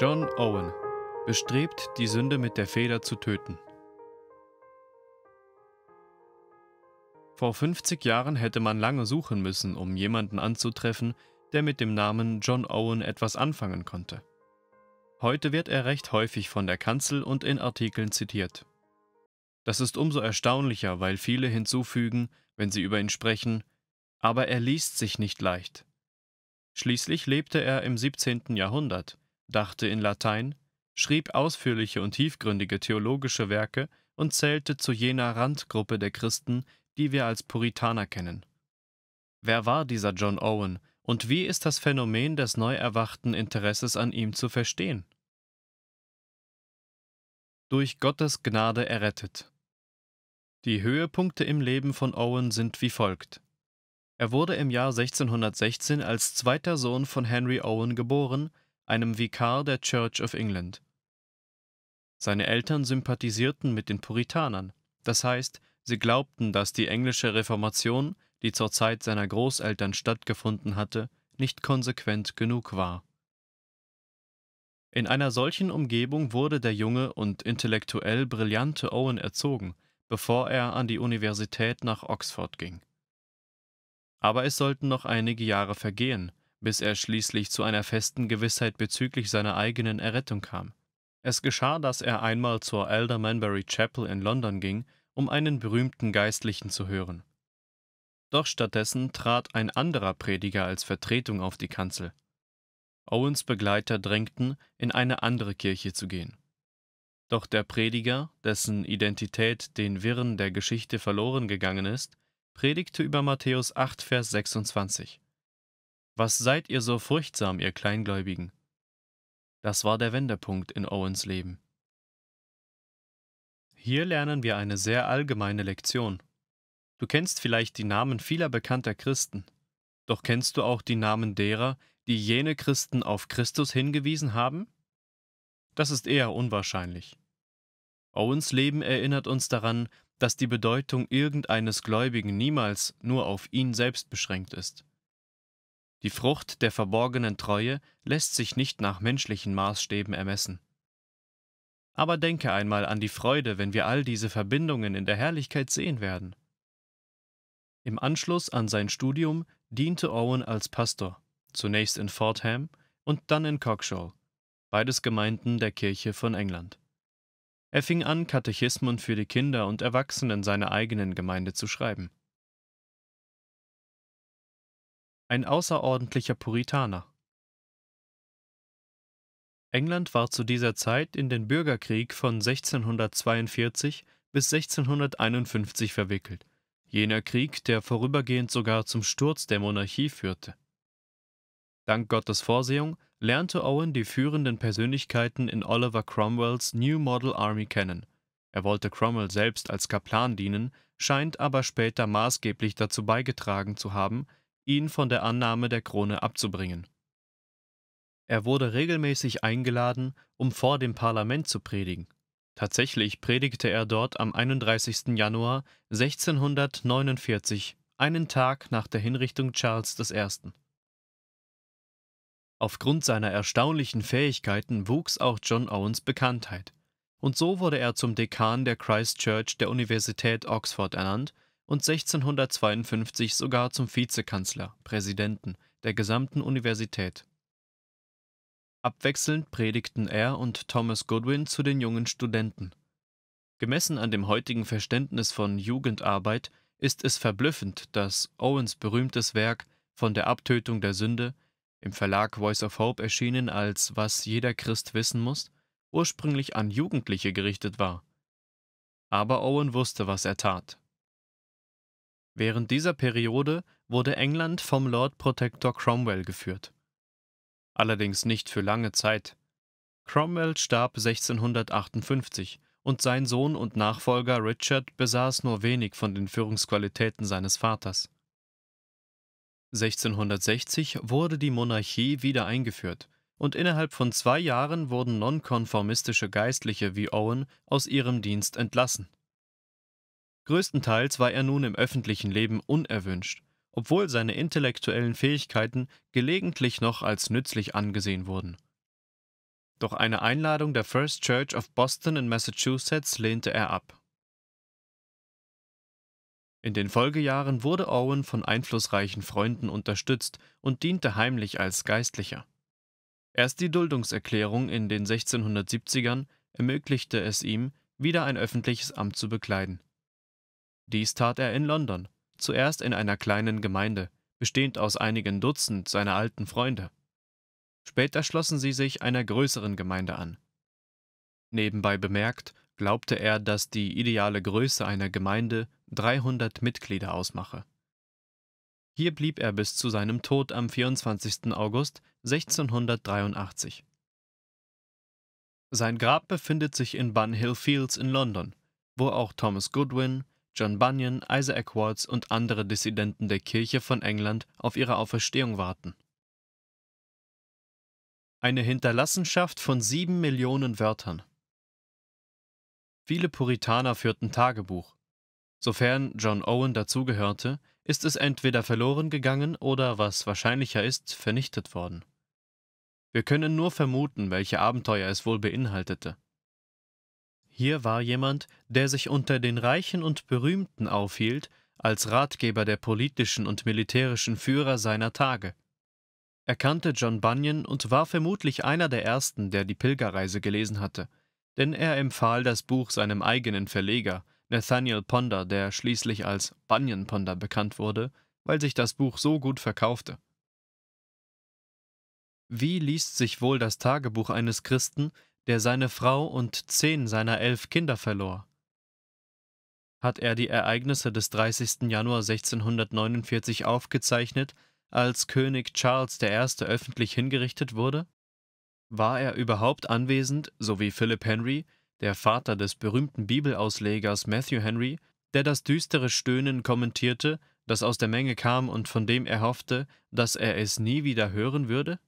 John Owen bestrebt, die Sünde mit der Feder zu töten. Vor 50 Jahren hätte man lange suchen müssen, um jemanden anzutreffen, der mit dem Namen John Owen etwas anfangen konnte. Heute wird er recht häufig von der Kanzel und in Artikeln zitiert. Das ist umso erstaunlicher, weil viele hinzufügen, wenn sie über ihn sprechen, aber er liest sich nicht leicht. Schließlich lebte er im 17. Jahrhundert dachte in Latein, schrieb ausführliche und tiefgründige theologische Werke und zählte zu jener Randgruppe der Christen, die wir als Puritaner kennen. Wer war dieser John Owen und wie ist das Phänomen des neu erwachten Interesses an ihm zu verstehen? Durch Gottes Gnade errettet. Die Höhepunkte im Leben von Owen sind wie folgt. Er wurde im Jahr 1616 als zweiter Sohn von Henry Owen geboren einem Vikar der Church of England. Seine Eltern sympathisierten mit den Puritanern, das heißt, sie glaubten, dass die englische Reformation, die zur Zeit seiner Großeltern stattgefunden hatte, nicht konsequent genug war. In einer solchen Umgebung wurde der junge und intellektuell brillante Owen erzogen, bevor er an die Universität nach Oxford ging. Aber es sollten noch einige Jahre vergehen, bis er schließlich zu einer festen Gewissheit bezüglich seiner eigenen Errettung kam. Es geschah, dass er einmal zur Elder Manbury Chapel in London ging, um einen berühmten Geistlichen zu hören. Doch stattdessen trat ein anderer Prediger als Vertretung auf die Kanzel. Owens Begleiter drängten, in eine andere Kirche zu gehen. Doch der Prediger, dessen Identität den Wirren der Geschichte verloren gegangen ist, predigte über Matthäus 8, Vers 26. Was seid ihr so furchtsam, ihr Kleingläubigen? Das war der Wendepunkt in Owens Leben. Hier lernen wir eine sehr allgemeine Lektion. Du kennst vielleicht die Namen vieler bekannter Christen, doch kennst du auch die Namen derer, die jene Christen auf Christus hingewiesen haben? Das ist eher unwahrscheinlich. Owens Leben erinnert uns daran, dass die Bedeutung irgendeines Gläubigen niemals nur auf ihn selbst beschränkt ist. Die Frucht der verborgenen Treue lässt sich nicht nach menschlichen Maßstäben ermessen. Aber denke einmal an die Freude, wenn wir all diese Verbindungen in der Herrlichkeit sehen werden. Im Anschluss an sein Studium diente Owen als Pastor, zunächst in Fordham und dann in Cockshall, beides Gemeinden der Kirche von England. Er fing an, Katechismen für die Kinder und Erwachsenen seiner eigenen Gemeinde zu schreiben. ein außerordentlicher Puritaner. England war zu dieser Zeit in den Bürgerkrieg von 1642 bis 1651 verwickelt, jener Krieg, der vorübergehend sogar zum Sturz der Monarchie führte. Dank Gottes Vorsehung lernte Owen die führenden Persönlichkeiten in Oliver Cromwells New Model Army kennen. Er wollte Cromwell selbst als Kaplan dienen, scheint aber später maßgeblich dazu beigetragen zu haben, ihn von der Annahme der Krone abzubringen. Er wurde regelmäßig eingeladen, um vor dem Parlament zu predigen. Tatsächlich predigte er dort am 31. Januar 1649, einen Tag nach der Hinrichtung Charles I. Aufgrund seiner erstaunlichen Fähigkeiten wuchs auch John Owens Bekanntheit, und so wurde er zum Dekan der Christ Church der Universität Oxford ernannt und 1652 sogar zum Vizekanzler, Präsidenten der gesamten Universität. Abwechselnd predigten er und Thomas Goodwin zu den jungen Studenten. Gemessen an dem heutigen Verständnis von Jugendarbeit ist es verblüffend, dass Owens berühmtes Werk von der Abtötung der Sünde, im Verlag Voice of Hope erschienen als Was jeder Christ wissen muss, ursprünglich an Jugendliche gerichtet war. Aber Owen wusste, was er tat, Während dieser Periode wurde England vom Lord Protector Cromwell geführt. Allerdings nicht für lange Zeit. Cromwell starb 1658 und sein Sohn und Nachfolger Richard besaß nur wenig von den Führungsqualitäten seines Vaters. 1660 wurde die Monarchie wieder eingeführt und innerhalb von zwei Jahren wurden nonkonformistische Geistliche wie Owen aus ihrem Dienst entlassen. Größtenteils war er nun im öffentlichen Leben unerwünscht, obwohl seine intellektuellen Fähigkeiten gelegentlich noch als nützlich angesehen wurden. Doch eine Einladung der First Church of Boston in Massachusetts lehnte er ab. In den Folgejahren wurde Owen von einflussreichen Freunden unterstützt und diente heimlich als Geistlicher. Erst die Duldungserklärung in den 1670ern ermöglichte es ihm, wieder ein öffentliches Amt zu bekleiden. Dies tat er in London, zuerst in einer kleinen Gemeinde, bestehend aus einigen Dutzend seiner alten Freunde. Später schlossen sie sich einer größeren Gemeinde an. Nebenbei bemerkt, glaubte er, dass die ideale Größe einer Gemeinde 300 Mitglieder ausmache. Hier blieb er bis zu seinem Tod am 24. August 1683. Sein Grab befindet sich in Bunhill Fields in London, wo auch Thomas Goodwin, John Bunyan, Isaac Watts und andere Dissidenten der Kirche von England auf ihre Auferstehung warten. Eine Hinterlassenschaft von sieben Millionen Wörtern. Viele Puritaner führten Tagebuch. Sofern John Owen dazugehörte, ist es entweder verloren gegangen oder, was wahrscheinlicher ist, vernichtet worden. Wir können nur vermuten, welche Abenteuer es wohl beinhaltete. Hier war jemand, der sich unter den Reichen und Berühmten aufhielt, als Ratgeber der politischen und militärischen Führer seiner Tage. Er kannte John Bunyan und war vermutlich einer der ersten, der die Pilgerreise gelesen hatte, denn er empfahl das Buch seinem eigenen Verleger, Nathaniel Ponder, der schließlich als Bunyan Ponder bekannt wurde, weil sich das Buch so gut verkaufte. Wie liest sich wohl das Tagebuch eines Christen, der seine Frau und zehn seiner elf Kinder verlor. Hat er die Ereignisse des 30. Januar 1649 aufgezeichnet, als König Charles I. öffentlich hingerichtet wurde? War er überhaupt anwesend, so wie Philip Henry, der Vater des berühmten Bibelauslegers Matthew Henry, der das düstere Stöhnen kommentierte, das aus der Menge kam und von dem er hoffte, dass er es nie wieder hören würde?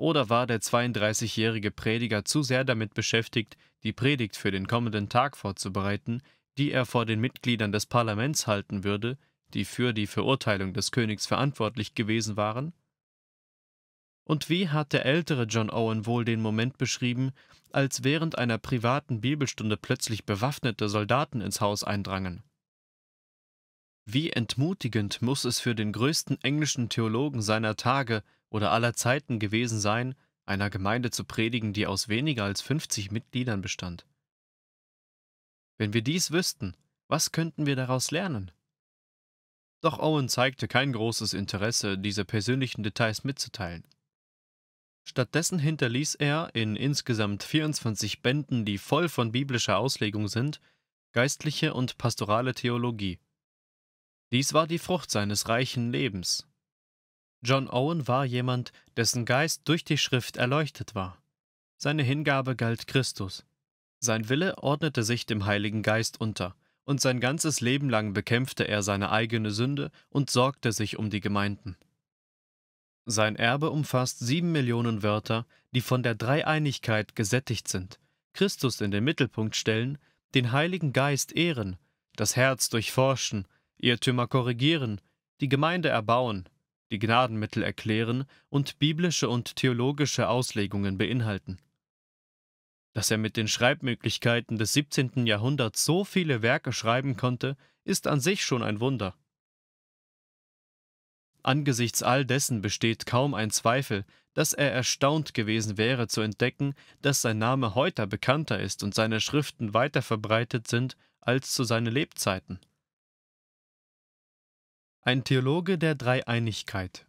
Oder war der 32-jährige Prediger zu sehr damit beschäftigt, die Predigt für den kommenden Tag vorzubereiten, die er vor den Mitgliedern des Parlaments halten würde, die für die Verurteilung des Königs verantwortlich gewesen waren? Und wie hat der ältere John Owen wohl den Moment beschrieben, als während einer privaten Bibelstunde plötzlich bewaffnete Soldaten ins Haus eindrangen? Wie entmutigend muss es für den größten englischen Theologen seiner Tage oder aller Zeiten gewesen sein, einer Gemeinde zu predigen, die aus weniger als 50 Mitgliedern bestand. Wenn wir dies wüssten, was könnten wir daraus lernen? Doch Owen zeigte kein großes Interesse, diese persönlichen Details mitzuteilen. Stattdessen hinterließ er in insgesamt 24 Bänden, die voll von biblischer Auslegung sind, geistliche und pastorale Theologie. Dies war die Frucht seines reichen Lebens, John Owen war jemand, dessen Geist durch die Schrift erleuchtet war. Seine Hingabe galt Christus. Sein Wille ordnete sich dem Heiligen Geist unter, und sein ganzes Leben lang bekämpfte er seine eigene Sünde und sorgte sich um die Gemeinden. Sein Erbe umfasst sieben Millionen Wörter, die von der Dreieinigkeit gesättigt sind, Christus in den Mittelpunkt stellen, den Heiligen Geist ehren, das Herz durchforschen, Irrtümer korrigieren, die Gemeinde erbauen, die Gnadenmittel erklären und biblische und theologische Auslegungen beinhalten. Dass er mit den Schreibmöglichkeiten des 17. Jahrhunderts so viele Werke schreiben konnte, ist an sich schon ein Wunder. Angesichts all dessen besteht kaum ein Zweifel, dass er erstaunt gewesen wäre zu entdecken, dass sein Name heute bekannter ist und seine Schriften weiter verbreitet sind als zu seinen Lebzeiten. Ein Theologe der Dreieinigkeit.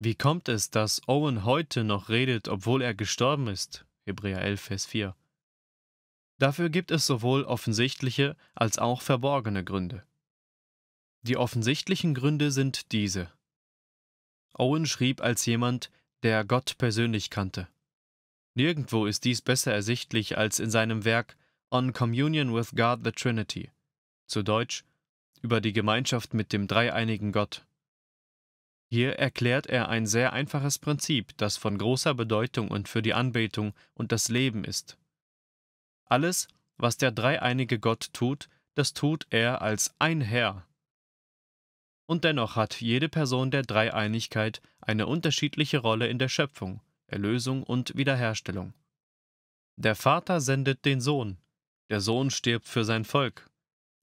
Wie kommt es, dass Owen heute noch redet, obwohl er gestorben ist? Hebräer 11, Vers 4. Dafür gibt es sowohl offensichtliche als auch verborgene Gründe. Die offensichtlichen Gründe sind diese. Owen schrieb als jemand, der Gott persönlich kannte. Nirgendwo ist dies besser ersichtlich als in seinem Werk On Communion with God the Trinity, zu Deutsch über die Gemeinschaft mit dem dreieinigen Gott. Hier erklärt er ein sehr einfaches Prinzip, das von großer Bedeutung und für die Anbetung und das Leben ist. Alles, was der dreieinige Gott tut, das tut er als ein Herr. Und dennoch hat jede Person der Dreieinigkeit eine unterschiedliche Rolle in der Schöpfung, Erlösung und Wiederherstellung. Der Vater sendet den Sohn, der Sohn stirbt für sein Volk,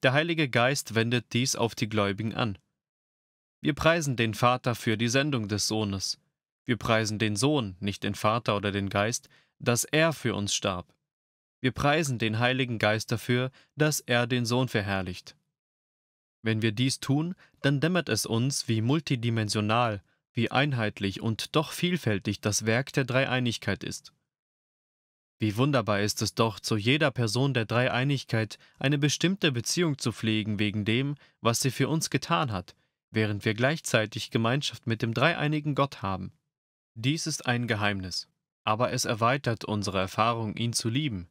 der Heilige Geist wendet dies auf die Gläubigen an. Wir preisen den Vater für die Sendung des Sohnes. Wir preisen den Sohn, nicht den Vater oder den Geist, dass er für uns starb. Wir preisen den Heiligen Geist dafür, dass er den Sohn verherrlicht. Wenn wir dies tun, dann dämmert es uns, wie multidimensional, wie einheitlich und doch vielfältig das Werk der Dreieinigkeit ist. Wie wunderbar ist es doch, zu jeder Person der Dreieinigkeit eine bestimmte Beziehung zu pflegen wegen dem, was sie für uns getan hat, während wir gleichzeitig Gemeinschaft mit dem dreieinigen Gott haben. Dies ist ein Geheimnis, aber es erweitert unsere Erfahrung, ihn zu lieben,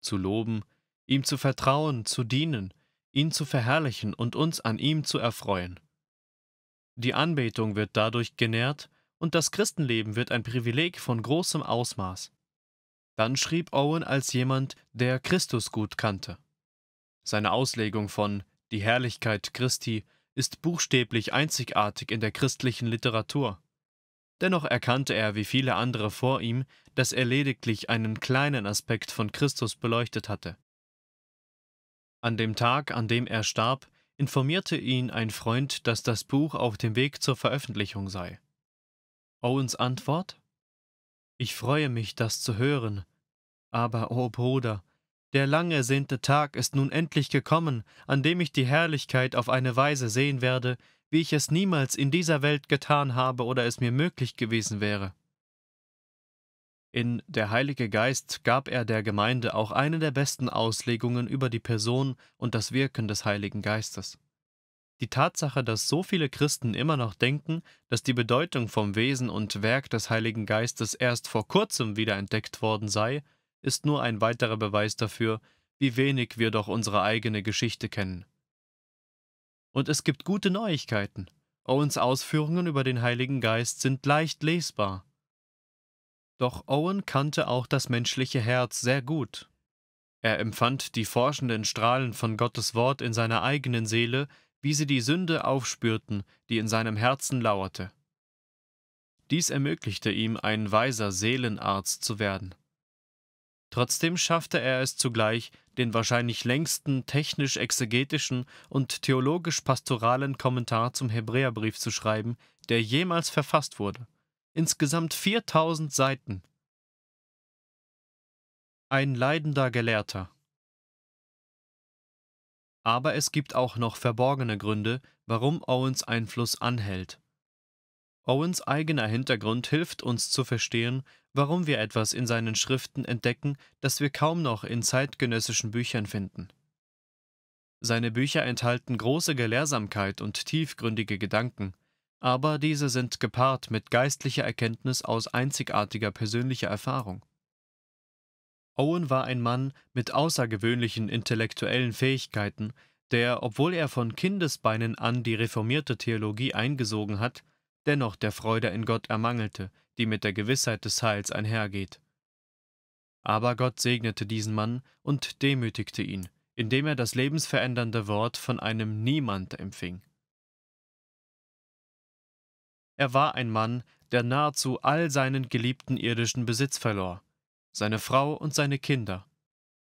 zu loben, ihm zu vertrauen, zu dienen, ihn zu verherrlichen und uns an ihm zu erfreuen. Die Anbetung wird dadurch genährt und das Christenleben wird ein Privileg von großem Ausmaß. Dann schrieb Owen als jemand, der Christus gut kannte. Seine Auslegung von Die Herrlichkeit Christi ist buchstäblich einzigartig in der christlichen Literatur. Dennoch erkannte er, wie viele andere vor ihm, dass er lediglich einen kleinen Aspekt von Christus beleuchtet hatte. An dem Tag, an dem er starb, informierte ihn ein Freund, dass das Buch auf dem Weg zur Veröffentlichung sei. Owens Antwort? Ich freue mich, das zu hören. Aber, o oh Bruder, der lang ersehnte Tag ist nun endlich gekommen, an dem ich die Herrlichkeit auf eine Weise sehen werde, wie ich es niemals in dieser Welt getan habe oder es mir möglich gewesen wäre. In Der Heilige Geist gab er der Gemeinde auch eine der besten Auslegungen über die Person und das Wirken des Heiligen Geistes. Die Tatsache, dass so viele Christen immer noch denken, dass die Bedeutung vom Wesen und Werk des Heiligen Geistes erst vor kurzem wiederentdeckt worden sei, ist nur ein weiterer Beweis dafür, wie wenig wir doch unsere eigene Geschichte kennen. Und es gibt gute Neuigkeiten. Owens Ausführungen über den Heiligen Geist sind leicht lesbar. Doch Owen kannte auch das menschliche Herz sehr gut. Er empfand die forschenden Strahlen von Gottes Wort in seiner eigenen Seele, wie sie die Sünde aufspürten, die in seinem Herzen lauerte. Dies ermöglichte ihm, ein weiser Seelenarzt zu werden. Trotzdem schaffte er es zugleich, den wahrscheinlich längsten technisch-exegetischen und theologisch-pastoralen Kommentar zum Hebräerbrief zu schreiben, der jemals verfasst wurde. Insgesamt 4000 Seiten. Ein leidender Gelehrter. Aber es gibt auch noch verborgene Gründe, warum Owens Einfluss anhält. Owens eigener Hintergrund hilft uns zu verstehen, warum wir etwas in seinen Schriften entdecken, das wir kaum noch in zeitgenössischen Büchern finden. Seine Bücher enthalten große Gelehrsamkeit und tiefgründige Gedanken, aber diese sind gepaart mit geistlicher Erkenntnis aus einzigartiger persönlicher Erfahrung. Owen war ein Mann mit außergewöhnlichen intellektuellen Fähigkeiten, der, obwohl er von Kindesbeinen an die reformierte Theologie eingesogen hat, dennoch der Freude in Gott ermangelte, die mit der Gewissheit des Heils einhergeht. Aber Gott segnete diesen Mann und demütigte ihn, indem er das lebensverändernde Wort von einem Niemand empfing. Er war ein Mann, der nahezu all seinen geliebten irdischen Besitz verlor, seine Frau und seine Kinder.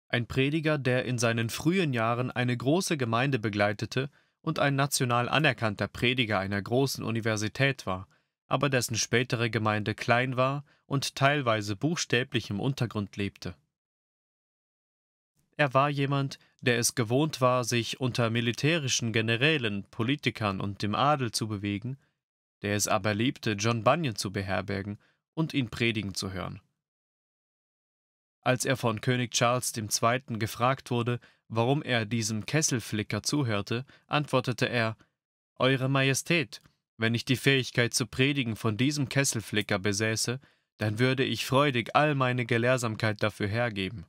Ein Prediger, der in seinen frühen Jahren eine große Gemeinde begleitete und ein national anerkannter Prediger einer großen Universität war, aber dessen spätere Gemeinde klein war und teilweise buchstäblich im Untergrund lebte. Er war jemand, der es gewohnt war, sich unter militärischen Generälen, Politikern und dem Adel zu bewegen, der es aber liebte, John Bunyan zu beherbergen und ihn predigen zu hören. Als er von König Charles II. gefragt wurde, warum er diesem Kesselflicker zuhörte, antwortete er Eure Majestät, wenn ich die Fähigkeit zu predigen von diesem Kesselflicker besäße, dann würde ich freudig all meine Gelehrsamkeit dafür hergeben.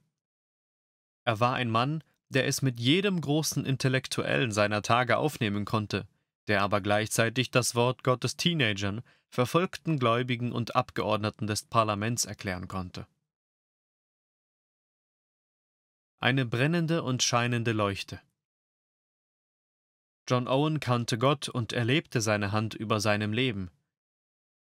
Er war ein Mann, der es mit jedem großen Intellektuellen seiner Tage aufnehmen konnte, der aber gleichzeitig das Wort Gottes Teenagern, verfolgten Gläubigen und Abgeordneten des Parlaments erklären konnte eine brennende und scheinende Leuchte. John Owen kannte Gott und erlebte seine Hand über seinem Leben.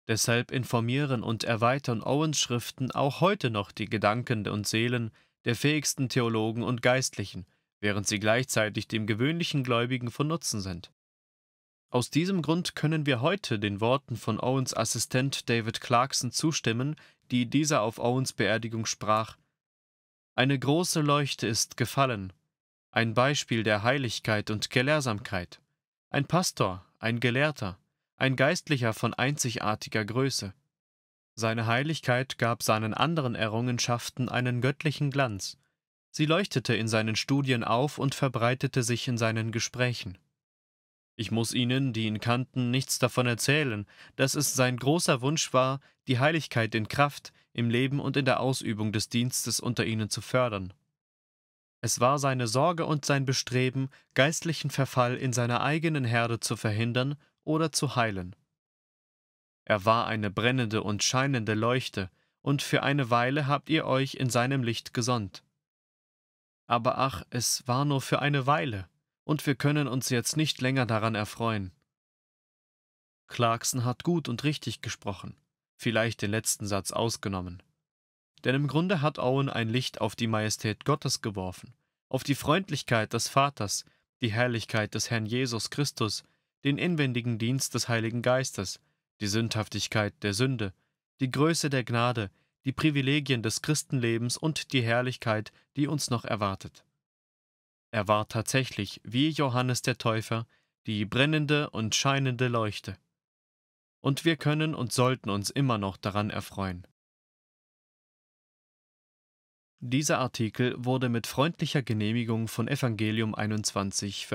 Deshalb informieren und erweitern Owens Schriften auch heute noch die Gedanken und Seelen der fähigsten Theologen und Geistlichen, während sie gleichzeitig dem gewöhnlichen Gläubigen von Nutzen sind. Aus diesem Grund können wir heute den Worten von Owens Assistent David Clarkson zustimmen, die dieser auf Owens Beerdigung sprach, eine große Leuchte ist gefallen, ein Beispiel der Heiligkeit und Gelehrsamkeit, ein Pastor, ein Gelehrter, ein Geistlicher von einzigartiger Größe. Seine Heiligkeit gab seinen anderen Errungenschaften einen göttlichen Glanz, sie leuchtete in seinen Studien auf und verbreitete sich in seinen Gesprächen. Ich muss Ihnen, die ihn kannten, nichts davon erzählen, dass es sein großer Wunsch war, die Heiligkeit in Kraft, im Leben und in der Ausübung des Dienstes unter ihnen zu fördern. Es war seine Sorge und sein Bestreben, geistlichen Verfall in seiner eigenen Herde zu verhindern oder zu heilen. Er war eine brennende und scheinende Leuchte, und für eine Weile habt ihr euch in seinem Licht gesonnt. Aber ach, es war nur für eine Weile, und wir können uns jetzt nicht länger daran erfreuen. Clarkson hat gut und richtig gesprochen vielleicht den letzten Satz ausgenommen. Denn im Grunde hat Owen ein Licht auf die Majestät Gottes geworfen, auf die Freundlichkeit des Vaters, die Herrlichkeit des Herrn Jesus Christus, den inwendigen Dienst des Heiligen Geistes, die Sündhaftigkeit der Sünde, die Größe der Gnade, die Privilegien des Christenlebens und die Herrlichkeit, die uns noch erwartet. Er war tatsächlich, wie Johannes der Täufer, die brennende und scheinende Leuchte und wir können und sollten uns immer noch daran erfreuen. Dieser Artikel wurde mit freundlicher Genehmigung von Evangelium 21 veröffentlicht.